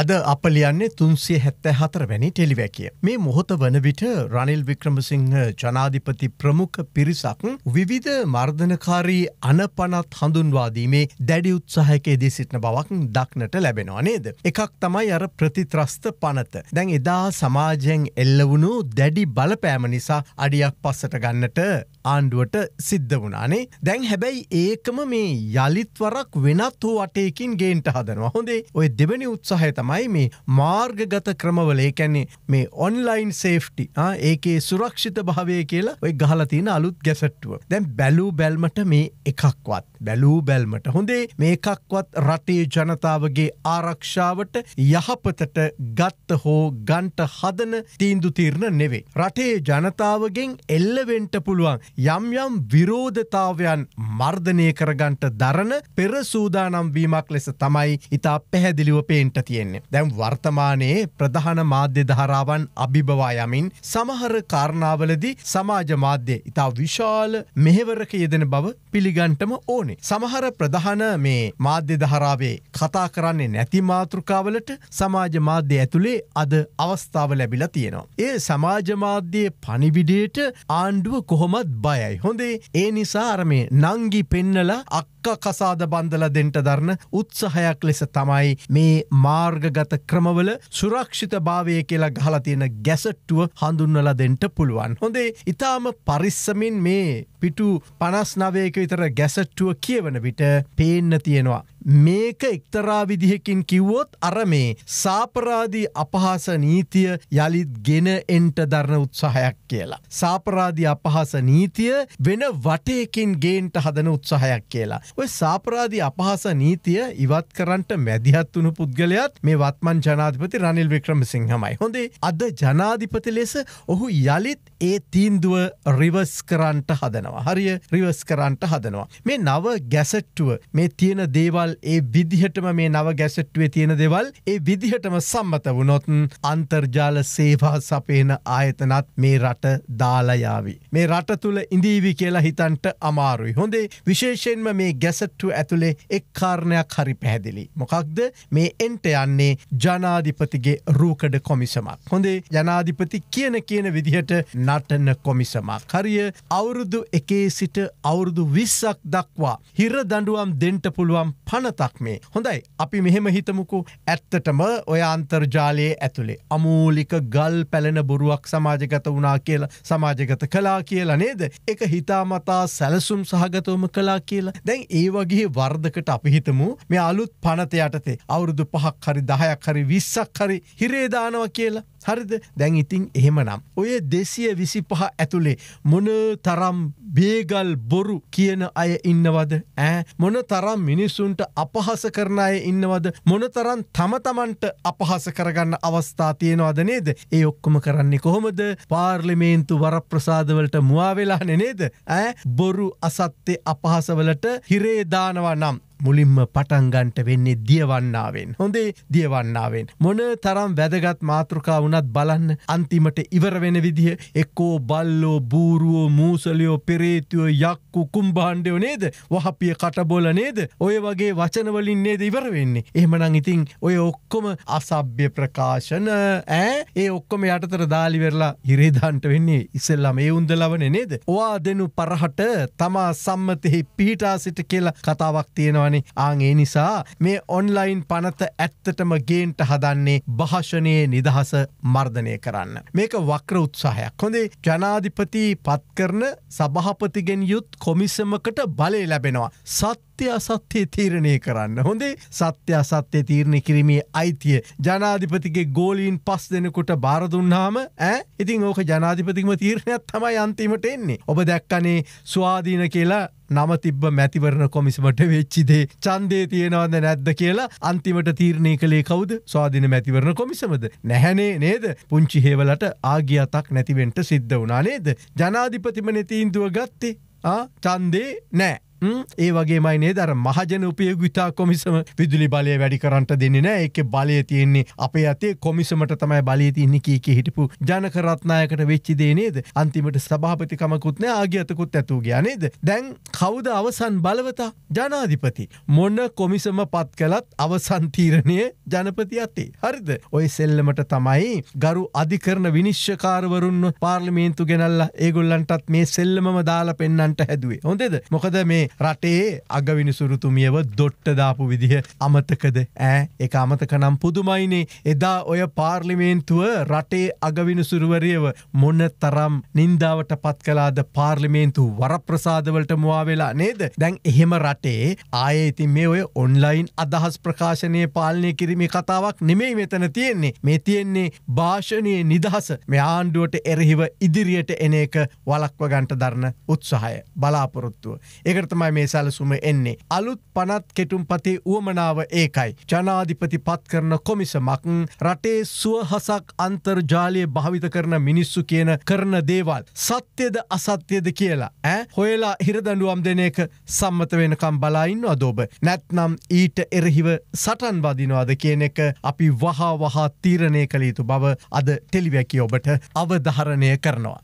අද අප ලියන්නේ තුන්සිය හැත්තෑ හතර වැනි ටෙලිවැකිය. මේ මොහොත වනවිට රනිල් වික්‍රමසිංහ ජනාධිපති ප්‍රමුඛ පිරිසක් විවිධ මර්ධනකාරී අනපනත් හඳුන්වාදීමේ දැඩි උත්සාහකයේ දී සිටින බවක් දක්නට ලැබෙනවා නේද. එකක් තමයි අර ප්‍රතිත්‍රස්ත පනත. දැන් එදා සමාජයෙන් එල්ලවුණු දැඩි බලපෑම නිසා අඩියක් පස්සට ගන්නට ආණ්ඩුවට සිද්ධ වනානේ දැන් හැබැයි ඒකම මේ යළිත්වරක් වෙනත් හෝ අටයකින් ගේන්ට හදනවා හොඳේ ඔය දෙවැනි උත්සාහය තම තමයි මේ මාර්ගගත ක්‍රමවල ඒකැන්නේ මේ ඔන්ලයින් සේෆ්ටි ඒකේ සුරක්ෂිත භාවය කියලා ඔය ගහලතින අලුත් ගැසට්ටුව දැන් බැලූ බැල්මට මේ එකක්වත් බැලූ බැල්මට හොඳේ මේකක්වත් රටේ ජනතාවගේ ආරක්ෂාවට යහපතට ගත්ත හෝ ගන්ට හදන තීන්දු තීරණ නෙවේ. රටේ ජනතාවගෙන් එල්ලවෙන්ට පුළුවන් යම් යම් විරෝධතාවයන් මර්ධනය කරගන්ට දරන පෙරසූදානම් වීමක් ලෙස තමයි ඉතා පැහැදිලිව පේන්ට තියෙන. වෙන්නේ. දැම් වර්තමානයේ ප්‍රධාන මාධ්‍ය ධාරාවන් අභිබවා යමින් සමහර කාරණාවලදි සමාජ මාධ්‍ය ඉතා විශාල මෙහෙවරක යෙදෙන බව පිළිගන්ටම ඕනේ. සමහර ප්‍රධාන මේ මාධ්‍ය දහරාවේ කතා කරන්නේ නැති මාතෘකාවලට සමාජ මාධ්‍ය ඇතුළේ අද අවස්ථාව ලැබිලා තියෙනවා. ඒ සමාජ මාධ්‍යයේ පනිවිඩයට ආණ්ඩුව කොහොමත් බයයි. හොඳේ ඒ නිසා අර මේ නංගි පෙන්නලා අක් අක්ක කසාද බන්දල දෙන්ට දරන උත්සහයක් ලෙස තමයි මේ මාර්ගගත ක්‍රමවල සුරක්ෂිත භාවය කියලා ගහලතියෙන ගැසට්ටුව හඳුන්වල දෙන්ට පුළුවන්. හොඳේ ඉතාම පරිස්සමින් මේ පිටු පනස් නවයක විතර ගැසට්ටුව කියවන විට පේන්න තියෙනවා. මේක එක්තරා විදිහකින් කිව්වොත් අර මේ සාපරාධී අපහාස නීතිය යළිත් ගෙන එන්ට දරණ උත්සාහයක් කියලා. සාපරාධී අපහාස නීතිය වෙන වටයකින් ගේන්ට හදන උත්සාහයක් කියලා. ඔය සාපරාධී අපහාස නීතිය ඉවත් කරන්ට මැදිහත් වුණු පුද්ගලයත් මේ වත්මන් ජනාධිපති රනිල් වික්‍රම සිංහමයි. හොඳේ අද ජනාධිපති ලෙස ඔහු යළිත් ඒ තීන්දුව රිවස් කරන්ට හදනවා. හරිය රිවස් කරන්ට හදනවා. මේ නව ගැසට්ටුව මේ තියෙන දේවල් දේවල් ඒ විදිහටම මේ නව ගැසට්ටුවේ තියෙන දෙවල් ඒ විදිහටම සම්මත වුණොතුන් අන්තර්ජාල සේවා සපේන ආයතනත් මේ රට දාලයාවි. මේ රට තුළ ඉඳීවි කියලා හිතන්ට අමාරුයි. හොඳේ විශේෂෙන්ම මේ ගැසට්ටු ඇතුළේ එක්කාරණයක් හරි පැහැදිලි. මොකක්ද මේ එන්ට යන්නේ ජනාධිපතිගේ රූකඩ කොමිසමක්. හොඳේ ජනාධිපති කියන කියන විදිහට නටන කොමිසමක්. හරිය අවුරුදු එකේ සිට අවුරුදු විස්සක් දක්වා හිර දඩුවම් දෙන්ට පුළුවන් පන ලානතක් මේ. හොඳයි අපි මෙහෙම හිතමුකු ඇත්තටම ඔය අන්තර්ජාලයේ ඇතුළේ. අමූලික ගල් පැලෙන බොරුවක් සමාජගත වනා කියලා සමාජගත කලා කියලා නේද. එක හිතාමතා සැලසුම් සහගතවම කලා කියලා. දැන් ඒ වගේ වර්ධකට අපිහිතමු මේ අලුත් පනත යටතේ අවුරුදු පහක් හරි දහයක් හරි විස්සක් හරි හිරේදානව කියලා. හරිද දැන් ඉතින් එහෙමනම්. ඔය දෙසිය විසි පහ ඇතුළේ මොන තරම් බේගල් බොරු කියන අය ඉන්නවද ඇ මොන තරම් මිනිස්සුන්ට අපහස කරන අය ඉන්නවද මොන තරම් තමතමන්ට අපහස කරගන්න අවස්ථා තියෙනවද නේද ඒ ඔක්කොම කරන්නේ කොහොමද පාර්ලිමේන්තු වරප්‍රසාදවලට මවාවෙලා නනේද ඇ බොරු අසත්්‍යය අපහසවලට හිරේදානවා නම් මුලින්ම පටන්ගන්ට වෙන්නේ දියවන්නාවෙන්. හොඳේ දියවන්නාවෙන්. මොන තරම් වැදගත් මාතෘකා වනත් බලන්න අන්තිමට ඉවර වෙන විදිහ එක්කෝ බල්ලෝ බූරුවෝ මූසලියෝ පෙරේතුව යක්කු කුම්බාණ්ඩයෝ නේද වහපිය කටබොල නේද ඔය වගේ වචනවලින් නේද ඉවර වෙන්නේ. එහමනං ඉතින් ඔය ඔක්කොම අසභ්‍ය ප්‍රකාශන ඇ ඒ ඔක්කොම යටතර දාලිවෙරලා ඉරේදාන්ට වෙන්නේ ඉසල්ලා මේ උන්ද ලවන නේද. වා දෙනු පරහට තමා සම්මතෙහි පිහිටා සිට කියලා කතාවක් තියෙනවන තියෙනවානේ ආගේ නිසා මේ ඔන්ලයින් පනත ඇත්තටම ගේන්ට හදන්නේ භාෂණයේ නිදහස මර්ධනය කරන්න. මේක වක්‍ර උත්සාහයක් හොඳේ ජනාධිපති පත්කරන සභහපතිගෙන් යුත් කොමිසමකට බලය ලැබෙනවා. සත් සත්‍ය අසත්‍යය තීරණය කරන්න හොඳේ සත්‍ය අසත්‍යය තීරණය කිරීමේ අයිතිය ජනාධිපතිගේ ගෝලීන් පස් දෙනකුට බාරදුන්නාම ඇ ඉතින් ඕක ජනාධිපතිම තීරණයක් තමයි අන්තිමට එන්නේ ඔබ දැක්කනේ ස්වාධීන කියලා නම තිබ්බ මැතිවරණ කොමිසමට වෙච්චිදේ චන්දේ තියෙනවද නැද්ද කියලා අන්තිමට තීරණය කළේ කවුද ස්වාධන මැතිවරණ කොමිසමද නැහැනේ නේද පුංචි හේවලට ආගියතක් නැතිවෙන්ට සිද්ධ වනා නේද ජනාධිපතිම නැතිීන්දුව ගත්තේ චන්දේ නෑ ඒ වගේමයි නේ දර මහජන උපයගතා කොමිසම විදුලි බලය වැඩි කරන්ට දෙන්නන එක බලය තියෙන්නේ අපේ අතේ කොමිසමට තමයි බලය තියන්නේ කියක හිටපු ජනකරත්නායකට වෙච්චි දේනේද අන්තිමට සභාපතිකමකුත්න ආග්‍යතකුත් ඇතු ගයානේද දැන් කවුද අවසන් බලවතා ජනාධිපති මොන්න කොමිසම පත් කළත් අවසන්තීරණය ජනපති අත්තේ හරිද ඔය සෙල්ලමට තමයි ගරු අධිකරන විනිශ්්‍යකාරවරුන් පාර්ලිමේන්තු ගෙනල්ලා ඒගොල්ලන්ටත් මේ සෙල්ලම දාලා පෙන්න්නට හැදුවේ හොඳෙද මොකද මේ රටේ අගවිනිසුරුතුමියව දොට්ටදාපු විදිහ අමතකද ඇ එක අමතක නම් පුදුමයිනේ එදා ඔය පාර්ලිමේන්තුව රටේ අගවිනිසුරුවරියව මොන්න තරම් නින්දාවට පත් කලාද පාර්ලිමේන්තු වරප්‍රසාදවලට මවාවෙලා නේද දැන් එහෙම රටේ ආය ඉති මේ ඔය ඔන්ලයින් අදහස් ප්‍රකාශනය පාලනය කිරීමේ කතාවක් නෙමෙයි මෙතන තියෙන්නේ මේ තියෙන්නේ භාෂණය නිදහස මේ ආණ්ඩුවට එරහිව ඉදිරියට එන එක වලක්ව ගන්ට දරන උත්සාහය බලාපොරොත්තුව ඒකරතම තමයි මේ සැලසුම එන්නේ. අලුත් පනත් කෙටුම්පතේ වුවමනාව ඒකයි. ජනාධිපති පත් කරන කොමිසමක් රටේ සුවහසක් අන්තර්ජාලය භාවිත කරන මිනිස්සු කියන කරන දේවල්. සත්‍යද අසත්‍යද කියලා. ඇ හොයලා හිරදඩුවම් දෙන එක සම්මත වෙනකම් බලායින්න අදෝබ. නැත්නම් ඊට එරහිව සටන් වදිනවාද කියන එක අපි වහා වහා තීරණය කළ යුතු බව අද ටෙලිවැකි ඔබට අවධහරණය කරනවා.